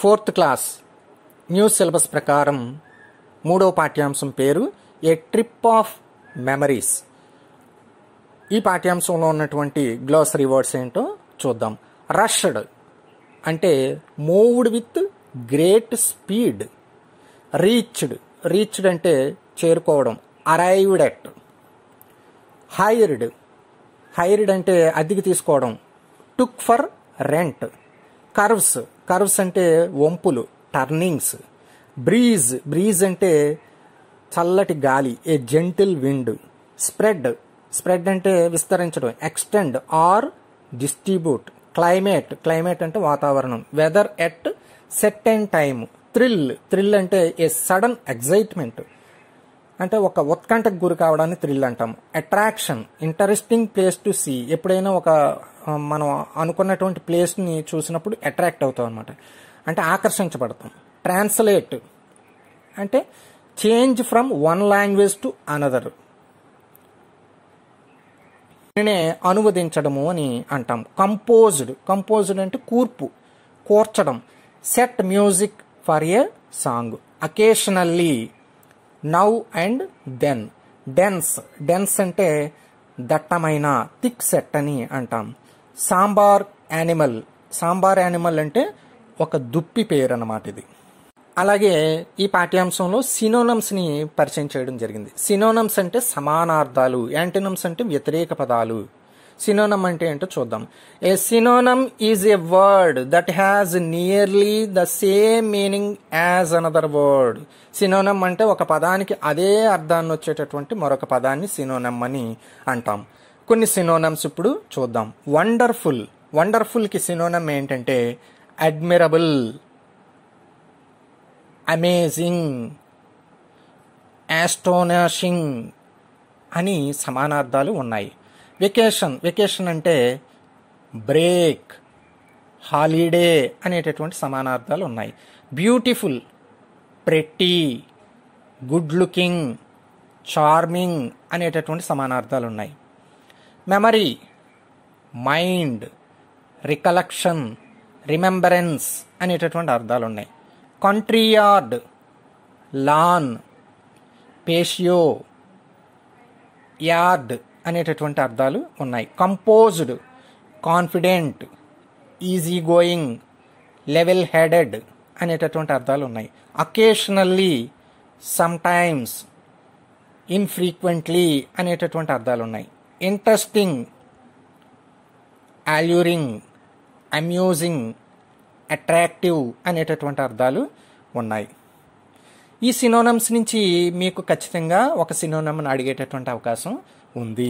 fourth class new syllabus ప్రకారం మూడవ పాఠ్యాంశం పేరు ఏ ట్రిప్ ఆఫ్ మెమరీస్ ఈ పాఠ్యాంశంలో ఉన్నటువంటి గ్లోసరీ వర్డ్స్ ఏంటో చూద్దాం రష్డ్ అంటే moved with great speed reached reached అంటే చేరుకోవడం అరైవ్డ్ ఎట్ హైర్డ్ హైర్డ్ అంటే అద్దెకి తీసుకోవడం took for rent curves curves అంటే వంపులు టర్నింగ్స్ బ్రీజ్ బ్రీజ్ అంటే చల్లటి గాలి a gentle wind spread spread అంటే విస్తరించడం extend or distribute climate climate అంటే వాతావరణం weather at set and time thrill thrill అంటే ఏ సడన్ ఎగ్జైట్మెంట్ అంటే ఒక ఉత్కంఠకు గురి కావడానికి థ్రిల్ అంటాం attraction interesting place to see ఎప్పుడైనా ఒక మనం అనుకున్నటువంటి ప్లేస్ని చూసినప్పుడు అట్రాక్ట్ అవుతాం అనమాట అంటే ఆకర్షించబడతాం ట్రాన్స్లేట్ అంటే change from one language to another దీనినే అనువదించడము అని అంటాం కంపోజ్డ్ కంపోజ్డ్ అంటే కూర్పు కూర్చడం set music for a song occasionally now and then dense dense అంటే దట్టమైన థిక్ సెట్ అని అంటాం సాంబార్ యానిమల్ సాంబార్ యానిమల్ అంటే ఒక దుప్పి పేరు అన్నమాట ఇది అలాగే ఈ పాఠ్యాంశంలో సినోనమ్స్ని పరిచయం చేయడం జరిగింది సినోనమ్స్ అంటే సమానార్థాలు యాంటినమ్స్ అంటే వ్యతిరేక పదాలు సినోనమ్ అంటే ఏంటో చూద్దాం a synonym is a word that has nearly the same meaning as another word synonym అంటే ఒక పదానికి అదే అర్థాన్ని వచ్చేటటువంటి మరొక పదాన్ని సినోనమ్ అని అంటాం కొన్ని సినోనమ్స్ ఇప్పుడు చూద్దాం వండర్ఫుల్ వండర్ఫుల్కి సినోనమ్ ఏంటంటే అడ్మిరబుల్ అమేజింగ్ యాస్టోనాషింగ్ అని సమానార్థాలు ఉన్నాయి వెకేషన్ వెకేషన్ అంటే బ్రేక్ హాలిడే అనేటటువంటి సమానార్థాలు ఉన్నాయి beautiful pretty good looking charming అనేటటువంటి సమానార్థాలు ఉన్నాయి మెమరీ మైండ్ రికలెక్షన్ రిమెంబరెన్స్ అనేటటువంటి అర్థాలు ఉన్నాయి country yard lawn patio yard అనేటటువంటి అర్థాలు ఉన్నాయి composed confident easy going level headed అనేటటువంటి అర్థాలు ఉన్నాయి అకేషనల్లీ సమ్టైమ్స్ ఇన్ఫ్రీక్వెంట్లీ అనేటటువంటి అర్థాలు ఉన్నాయి ఇంట్రెస్టింగ్ అల్యూరింగ్ అమ్యూజింగ్ అట్రాక్టివ్ అనేటటువంటి అర్థాలు ఉన్నాయి ఈ సినోనమ్స్ నుంచి మీకు ఖచ్చితంగా ఒక సినోనమ్ని అడిగేటటువంటి అవకాశం ఉంది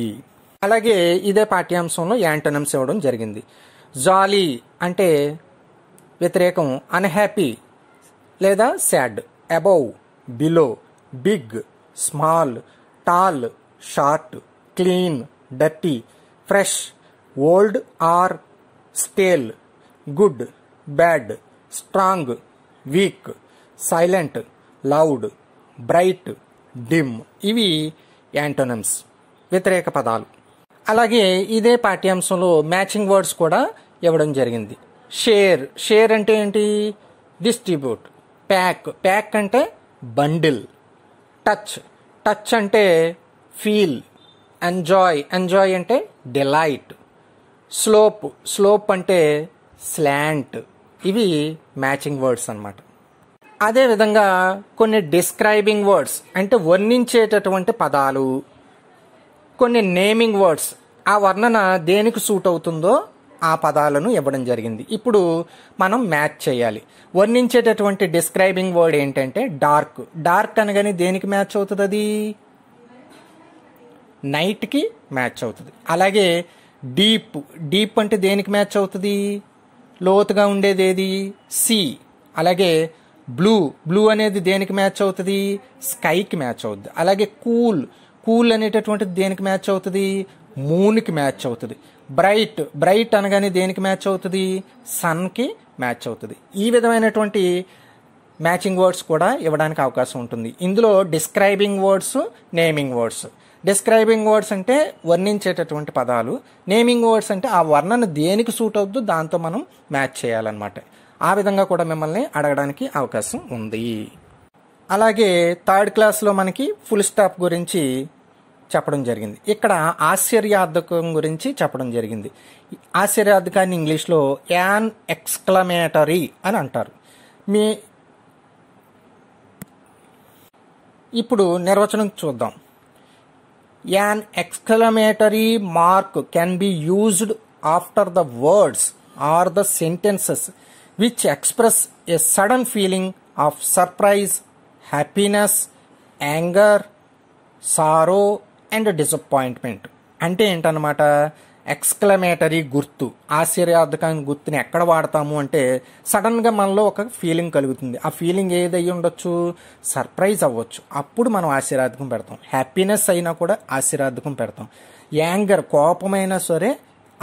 అలాగే ఇదే పాఠ్యాంశంలో యాంటోనమ్స్ ఇవ్వడం జరిగింది జాలీ అంటే వ్యతిరేకం అన్హ్యాపీ లేదా sad above below big small tall short clean dirty fresh old or stale good bad strong weak silent loud bright dim ఇవి యాంటోనమ్స్ వ్యతిరేక పదాలు అలాగే ఇదే పాఠ్యాంశంలో మ్యాచింగ్ వర్డ్స్ కూడా ఇవ్వడం జరిగింది షేర్ షేర్ అంటే ఏంటి డిస్ట్రిబ్యూట్ ప్యాక్ ప్యాక్ అంటే బండిల్ టచ్ టచ్ అంటే ఫీల్ ఎంజాయ్ ఎంజాయ్ అంటే డిలైట్ స్లోప్ స్లోప్ అంటే స్లాంట్ ఇవి మ్యాచింగ్ వర్డ్స్ అనమాట అదేవిధంగా కొన్ని డిస్క్రైబింగ్ వర్డ్స్ అంటే వర్ణించేటటువంటి పదాలు కొన్ని నేమింగ్ వర్డ్స్ ఆ వర్ణన దేనికి సూట్ అవుతుందో ఆ పదాలను ఇవ్వడం జరిగింది ఇప్పుడు మనం మ్యాచ్ చేయాలి వర్ణించేటటువంటి డిస్క్రైబింగ్ వర్డ్ ఏంటంటే డార్క్ డార్క్ అనగానే దేనికి మ్యాచ్ అవుతుంది అది నైట్కి మ్యాచ్ అవుతుంది అలాగే డీప్ డీప్ అంటే దేనికి మ్యాచ్ అవుతుంది లోతుగా ఉండేది ఏది సి అలాగే బ్లూ బ్లూ అనేది దేనికి మ్యాచ్ అవుతుంది స్కైకి మ్యాచ్ అవుతుంది అలాగే కూల్ కూల్ అనేటటువంటిది దేనికి మ్యాచ్ అవుతుంది మూన్కి మ్యాచ్ అవుతుంది బ్రైట్ బ్రైట్ అనగానే దేనికి మ్యాచ్ అవుతుంది సన్కి మ్యాచ్ అవుతుంది ఈ విధమైనటువంటి మ్యాచింగ్ వర్డ్స్ కూడా ఇవ్వడానికి అవకాశం ఉంటుంది ఇందులో describing words naming words describing words అంటే వర్ణించేటటువంటి పదాలు నేమింగ్ వర్డ్స్ అంటే ఆ వర్ణన దేనికి సూట్ అవుద్దు దాంతో మనం మ్యాచ్ చేయాలన్నమాట ఆ విధంగా కూడా మిమ్మల్ని అడగడానికి అవకాశం ఉంది అలాగే థర్డ్ క్లాస్లో మనకి ఫుల్ స్టాప్ గురించి చెప్పడం జరిగింది ఇక్కడ ఆశ్చర్యార్థకం గురించి చెప్పడం జరిగింది ఆశ్చర్యార్థకాన్ని ఇంగ్లీష్లో యాన్ ఎక్స్క్లమేటరీ అని అంటారు మీ ఇప్పుడు నిర్వచనం చూద్దాం an exclamatory mark can be used after the words or the sentences which express a sudden feeling of surprise happiness anger sorrow and disappointment అంటే ఏంటనమాట ఎక్స్క్లమేటరీ గుర్తు ఆశ్చర్యార్థకాన్ని గుర్తుని ఎక్కడ వాడతాము అంటే సడన్గా మనలో ఒక ఫీలింగ్ కలుగుతుంది ఆ ఫీలింగ్ ఏదై ఉండొచ్చు సర్ప్రైజ్ అవ్వచ్చు అప్పుడు మనం ఆశీర్వాదకం పెడతాం హ్యాపీనెస్ అయినా కూడా ఆశీర్వాదకం పెడతాం యాంగర్ కోపమైనా సరే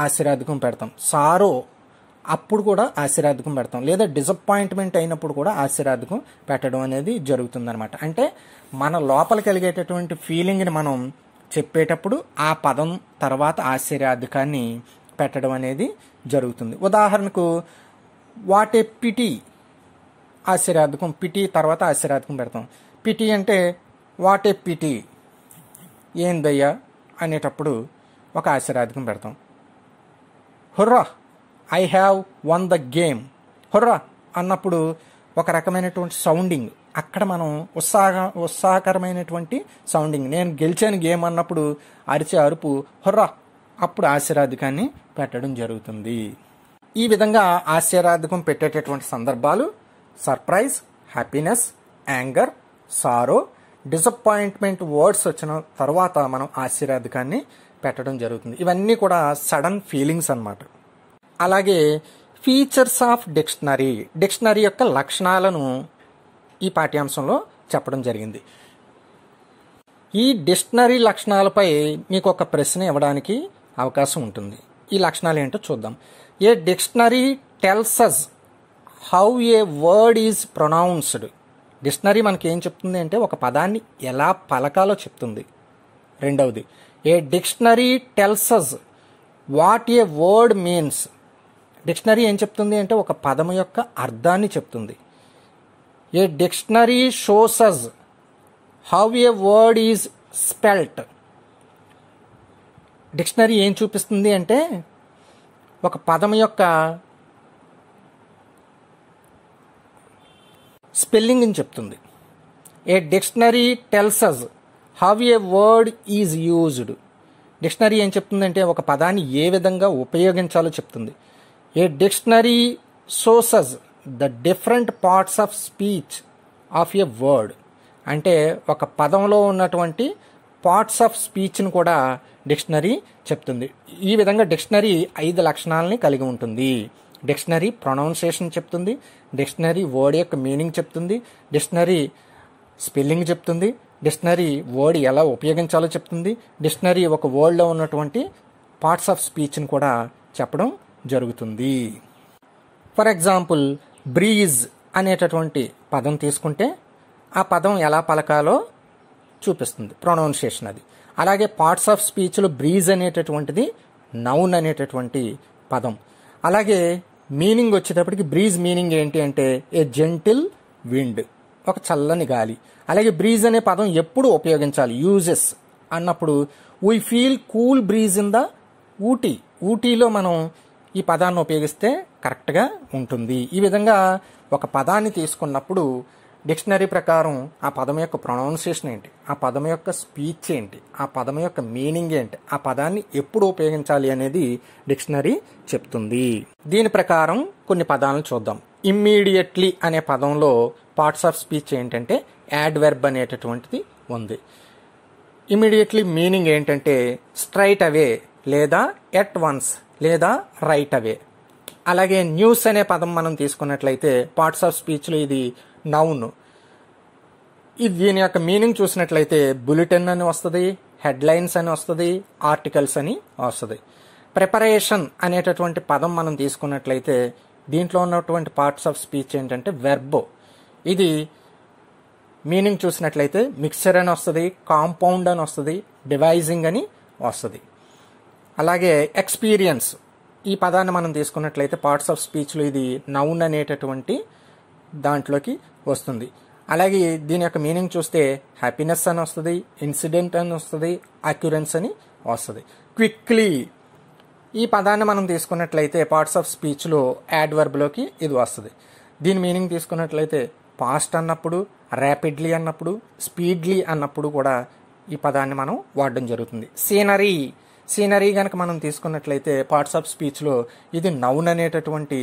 ఆశీర్వాదకం పెడతాం సారో అప్పుడు కూడా ఆశీర్వాదకం పెడతాం లేదా డిసప్పాయింట్మెంట్ అయినప్పుడు కూడా ఆశీర్వాదకం పెట్టడం అనేది జరుగుతుందనమాట అంటే మన లోపల కలిగేటటువంటి ఫీలింగ్ని మనం చెప్పేటప్పుడు ఆ పదం తర్వాత ఆశీర్వాదకాన్ని పెట్టడం అనేది జరుగుతుంది ఉదాహరణకు వాట్ ఏ పిటి ఆశీర్వాదకం పిటి తర్వాత ఆశీర్వాదకం పెడతాం పిటి అంటే వాట్ ఏ పిటి ఏందయ్యా అనేటప్పుడు ఒక ఆశీర్వాదకం పెడతాం hurrah I have won the game hurrah అన్నప్పుడు ఒక రకమైనటువంటి సౌండింగ్ అక్కడ మనం ఉత్సాహ ఉత్సాహకరమైనటువంటి సౌండింగ్ నేను గెలిచాను గేమ్ అన్నప్పుడు అరిచి అరుపు హుర్రా అప్పుడు ఆశీర్వాదకాన్ని పెట్టడం జరుగుతుంది ఈ విధంగా ఆశీర్వాదకం పెట్టేటటువంటి సందర్భాలు surprise happiness anger sorrow disappointment words వచ్చిన తర్వాత మనం ఆశీర్వాదకాన్ని పెట్టడం జరుగుతుంది ఇవన్నీ కూడా సడన్ ఫీలింగ్స్ అనమాట అలాగే ఫీచర్స్ ఆఫ్ డిక్షనరీ డిక్షనరీ యొక్క లక్షణాలను ఈ పాఠ్యాంశంలో చెప్పడం జరిగింది ఈ డిక్షనరీ లక్షణాలపై మీకు ఒక ప్రశ్న ఇవ్వడానికి అవకాశం ఉంటుంది ఈ లక్షణాలు ఏంటో చూద్దాం a dictionary tells us how a word is pronounced dictionary మనకి ఏం చెప్తుంది అంటే ఒక పదాన్ని ఎలా పలకాలో చెప్తుంది రెండవది a dictionary tells us what a word means dictionary ఏం చెప్తుంది అంటే ఒక పదం యొక్క అర్థాన్ని చెప్తుంది a dictionary shows us how a word is spelt dictionary ఏం చూపిస్తుంది అంటే ఒక పదం యొక్క స్పెల్లింగ్ అని చెప్తుంది a dictionary tells us how a word is used dictionary ఏం చెప్తుందంటే ఒక పదాన్ని ఏ విధంగా ఉపయోగించాలో చెప్తుంది ఏ డిక్షనరీ సోర్సెస్ the different parts of speech of a word అంటే ఒక పదంలో ఉన్నటువంటి పార్ట్స్ ఆఫ్ స్పీచ్ను కూడా డిక్షనరీ చెప్తుంది ఈ విధంగా డిక్షనరీ ఐదు లక్షణాలని కలిగి ఉంటుంది డిక్షనరీ ప్రొనౌన్సియేషన్ చెప్తుంది డిక్షనరీ వర్డ్ యొక్క మీనింగ్ చెప్తుంది డిక్షనరీ స్పెల్లింగ్ చెప్తుంది డిక్షనరీ వర్డ్ ఎలా ఉపయోగించాలో చెప్తుంది డిక్షనరీ ఒక వర్డ్లో ఉన్నటువంటి పార్ట్స్ ఆఫ్ స్పీచ్ని కూడా చెప్పడం జరుగుతుంది ఫర్ ఎగ్జాంపుల్ బ్రీజ్ అనేటటువంటి పదం తీసుకుంటే ఆ పదం ఎలా పలకాలో చూపిస్తుంది ప్రొనౌన్సియేషన్ అది అలాగే పార్ట్స్ ఆఫ్ స్పీచ్లో బ్రీజ్ అనేటటువంటిది నౌన్ అనేటటువంటి పదం అలాగే మీనింగ్ వచ్చేటప్పటికి బ్రీజ్ మీనింగ్ ఏంటి అంటే ఏ జెంటిల్ విండ్ ఒక చల్లని గాలి అలాగే బ్రీజ్ అనే పదం ఎప్పుడు ఉపయోగించాలి యూజెస్ అన్నప్పుడు we feel cool breeze in the Ooty ఊటీలో మనం ఈ పదాన్ని ఉపయోగిస్తే కరెక్ట్గా ఉంటుంది ఈ విధంగా ఒక పదాన్ని తీసుకున్నప్పుడు డిక్షనరీ ప్రకారం ఆ పదం యొక్క ప్రొనౌన్సియేషన్ ఏంటి ఆ పదం యొక్క స్పీచ్ ఏంటి ఆ పదం యొక్క మీనింగ్ ఏంటి ఆ పదాన్ని ఎప్పుడు ఉపయోగించాలి అనేది డిక్షనరీ చెప్తుంది దీని ప్రకారం కొన్ని పదాలను చూద్దాం ఇమ్మీడియట్లీ అనే పదంలో పార్ట్స్ ఆఫ్ స్పీచ్ ఏంటంటే యాడ్వెర్బ్ అనేటటువంటిది ఉంది ఇమీడియట్లీ మీనింగ్ ఏంటంటే స్ట్రైట్ అవే లేదా ఎట్ వన్స్ లేదా రైట్ అవే అలాగే న్యూస్ అనే పదం మనం తీసుకున్నట్లయితే పార్ట్స్ ఆఫ్ స్పీచ్లో ఇది నౌన్ ఇది దీని యొక్క మీనింగ్ చూసినట్లయితే బులెటిన్ అని వస్తుంది హెడ్లైన్స్ అని వస్తుంది ఆర్టికల్స్ అని వస్తుంది ప్రిపరేషన్ అనేటటువంటి పదం మనం తీసుకున్నట్లయితే దీంట్లో ఉన్నటువంటి పార్ట్స్ ఆఫ్ స్పీచ్ ఏంటంటే వెర్బో ఇది మీనింగ్ చూసినట్లయితే మిక్సర్ అని వస్తుంది కాంపౌండ్ అని వస్తుంది డివైజింగ్ అని వస్తుంది అలాగే ఎక్స్పీరియన్స్ ఈ పదాన్ని మనం తీసుకున్నట్లయితే పార్ట్స్ ఆఫ్ స్పీచ్లో ఇది నౌన్ అనేటటువంటి దాంట్లోకి వస్తుంది అలాగే దీని యొక్క మీనింగ్ చూస్తే హ్యాపీనెస్ అని వస్తుంది ఇన్సిడెంట్ అని వస్తుంది అక్యురెన్స్ అని వస్తుంది క్విక్లీ ఈ పదాన్ని మనం తీసుకున్నట్లయితే పార్ట్స్ ఆఫ్ స్పీచ్లో యాడ్ వర్బ్లోకి ఇది వస్తుంది దీని మీనింగ్ తీసుకున్నట్లయితే ఫాస్ట్ అన్నప్పుడు ర్యాపిడ్లీ అన్నప్పుడు స్పీడ్లీ అన్నప్పుడు కూడా ఈ పదాన్ని మనం వాడడం జరుగుతుంది సీనరీ సీనరీ కనుక మనం తీసుకున్నట్లయితే పార్ట్స్ ఆఫ్ స్పీచ్లో ఇది నౌన్ అనేటటువంటి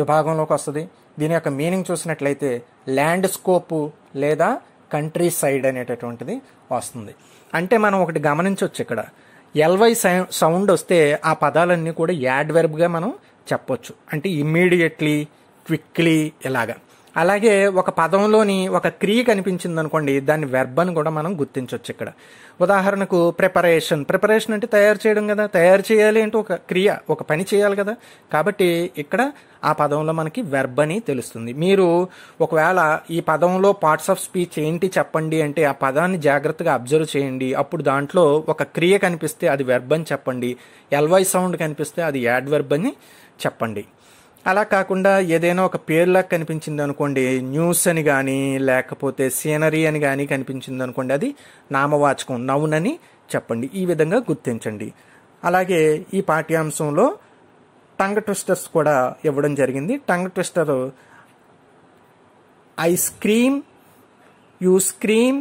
విభాగంలోకి వస్తుంది దీని యొక్క మీనింగ్ చూసినట్లయితే ల్యాండ్ స్కోపు లేదా కంట్రీ సైడ్ అనేటటువంటిది వస్తుంది అంటే మనం ఒకటి గమనించవచ్చు ఇక్కడ ఎల్వై సౌండ్ వస్తే ఆ పదాలన్నీ కూడా యాడ్ వెర్బ్గా మనం చెప్పొచ్చు అంటే ఇమ్మీడియట్లీ క్విక్లీ ఇలాగా అలాగే ఒక పదంలోని ఒక క్రియ కనిపించింది అనుకోండి దాని వెర్బ్ అని కూడా మనం గుర్తించవచ్చు ఇక్కడ ఉదాహరణకు ప్రిపరేషన్ ప్రిపరేషన్ అంటే తయారు చేయడం కదా తయారు చేయాలి అంటే ఒక క్రియ ఒక పని చేయాలి కదా కాబట్టి ఇక్కడ ఆ పదంలో మనకి వెర్బ్ అని తెలుస్తుంది మీరు ఒకవేళ ఈ పదంలో పార్ట్స్ ఆఫ్ స్పీచ్ ఏంటి చెప్పండి అంటే ఆ పదాన్ని జాగ్రత్తగా అబ్జర్వ్ చేయండి అప్పుడు దాంట్లో ఒక క్రియ కనిపిస్తే అది వెర్బ్ అని చెప్పండి ఎల్వై సౌండ్ కనిపిస్తే అది యాడ్ వెర్బ్ అని చెప్పండి అలా కాకుండా ఏదైనా ఒక పేరులాగా కనిపించింది అనుకోండి న్యూస్ అని కానీ లేకపోతే సీనరీ అని కానీ కనిపించింది అనుకోండి అది నామవాచకం నౌన్ అని చెప్పండి ఈ విధంగా గుర్తించండి అలాగే ఈ పాఠ్యాంశంలో టంగ్ ట్విస్టర్స్ కూడా ఇవ్వడం జరిగింది tongue twister I scream you scream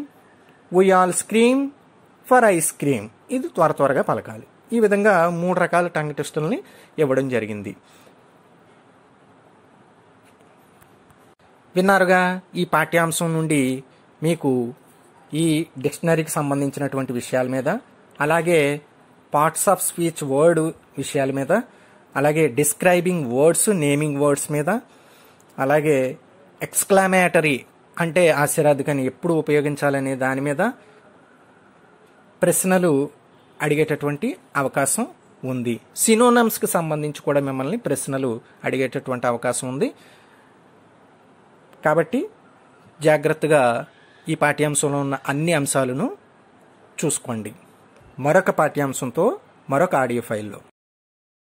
we all scream for ice cream ఇది త్వర త్వరగా పలకాలి ఈ విధంగా మూడు రకాల టంగ్ ట్విస్టర్ని ఇవ్వడం జరిగింది విన్నారుగా ఈ పాఠ్యాంశం నుండి మీకు ఈ డిక్షనరీకి సంబంధించినటువంటి విషయాల మీద అలాగే పార్ట్స్ ఆఫ్ స్పీచ్ వర్డ్ విషయాల మీద అలాగే డిస్క్రైబింగ్ వర్డ్స్ నేమింగ్ వర్డ్స్ మీద అలాగే ఎక్స్క్లామేటరీ అంటే ఆశీర్వాదకాన్ని ఎప్పుడు ఉపయోగించాలనే దాని మీద ప్రశ్నలు అడిగేటటువంటి అవకాశం ఉంది సినోనమ్స్కి సంబంధించి కూడా మిమ్మల్ని ప్రశ్నలు అడిగేటటువంటి అవకాశం ఉంది కాబట్టి జాగ్రత్తగా ఈ పాఠ్యాంశంలో ఉన్న అన్ని అంశాలను చూసుకోండి మరొక పాఠ్యాంశంతో మరొక ఆడియో ఫైల్లో